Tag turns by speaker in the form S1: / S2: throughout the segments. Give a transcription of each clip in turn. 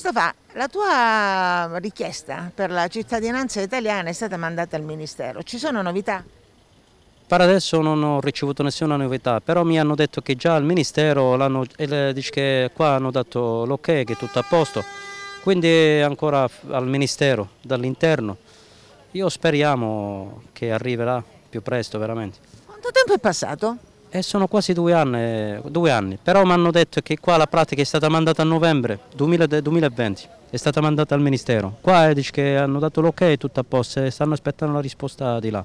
S1: Mustafa, la tua richiesta per la cittadinanza italiana è stata mandata al Ministero. Ci sono novità?
S2: Per adesso non ho ricevuto nessuna novità, però mi hanno detto che già al Ministero hanno, dice che qua hanno dato l'ok, che è tutto a posto, quindi ancora al Ministero, dall'interno. Io speriamo che arriverà più presto veramente. Quanto tempo è passato? E eh, sono quasi due anni, due anni. però mi hanno detto che qua la pratica è stata mandata a novembre 2020, è stata mandata al Ministero. Qua eh, dice che hanno dato l'ok tutto a posto e stanno aspettando la risposta di là.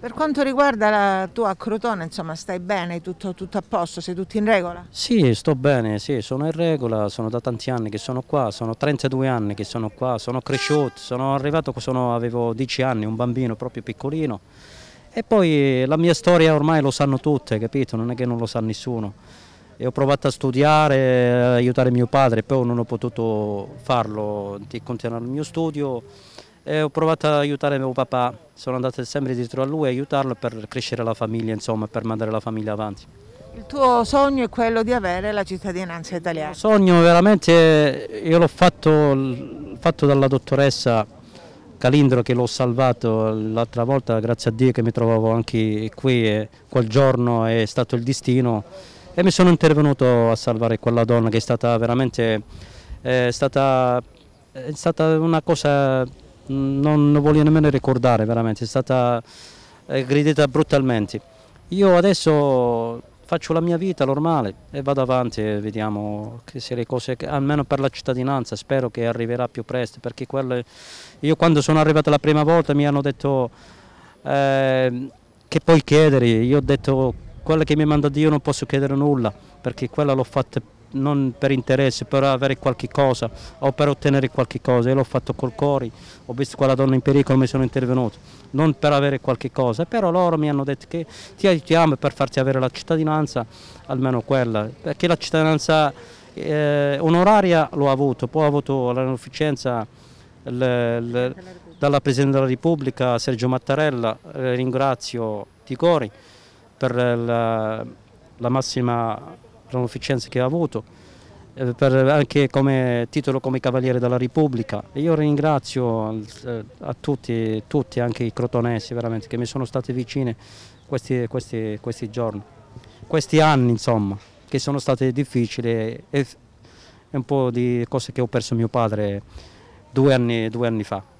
S1: Per quanto riguarda la tua Crotone, insomma, stai bene, tutto, tutto, a posto, sei tutto in regola?
S2: Sì, sto bene, sì, sono in regola, sono da tanti anni che sono qua, sono 32 anni che sono qua, sono cresciuto, sono arrivato, sono, avevo 10 anni, un bambino proprio piccolino. E poi eh, la mia storia ormai lo sanno tutte, capito? Non è che non lo sa nessuno. E ho provato a studiare, a aiutare mio padre, però non ho potuto farlo, di continuare il mio studio. E ho provato ad aiutare mio papà, sono andato sempre dietro a lui a aiutarlo per crescere la famiglia, insomma, per mandare la famiglia avanti.
S1: Il tuo sogno è quello di avere la cittadinanza italiana? Il
S2: sogno veramente, io l'ho fatto, fatto dalla dottoressa Calindro che l'ho salvato l'altra volta, grazie a Dio che mi trovavo anche qui, quel giorno è stato il destino e mi sono intervenuto a salvare quella donna che è stata veramente è stata, è stata una cosa mm, non, voglio nemmeno ricordare veramente, è stata gridata brutalmente. Io adesso faccio la mia vita normale e vado avanti e vediamo se le cose, almeno per la cittadinanza, spero che arriverà più presto, perché quelle, io quando sono arrivato la prima volta mi hanno detto eh, che puoi chiedere, io ho detto quello che mi manda Dio non posso chiedere nulla, perché quella l'ho fatta non per interesse, per avere qualche cosa o per ottenere qualche cosa. Io l'ho fatto col cuore, ho visto quella donna in pericolo, mi sono intervenuto, non per avere qualche cosa, però loro mi hanno detto che ti aiutiamo per farti avere la cittadinanza, almeno quella, perché la cittadinanza eh, onoraria l'ho avuto, poi ho avuto la dalla Presidente della Repubblica Sergio Mattarella, eh, ringrazio Ticori per la, la massima proficienze che ha avuto, eh, anche come titolo come Cavaliere della Repubblica. E io ringrazio eh, a tutti, tutti, anche i crotonesi veramente, che mi sono stati vicini questi, questi, questi giorni, questi anni insomma, che sono stati difficili e un po' di cose che ho perso mio padre due anni, due anni fa.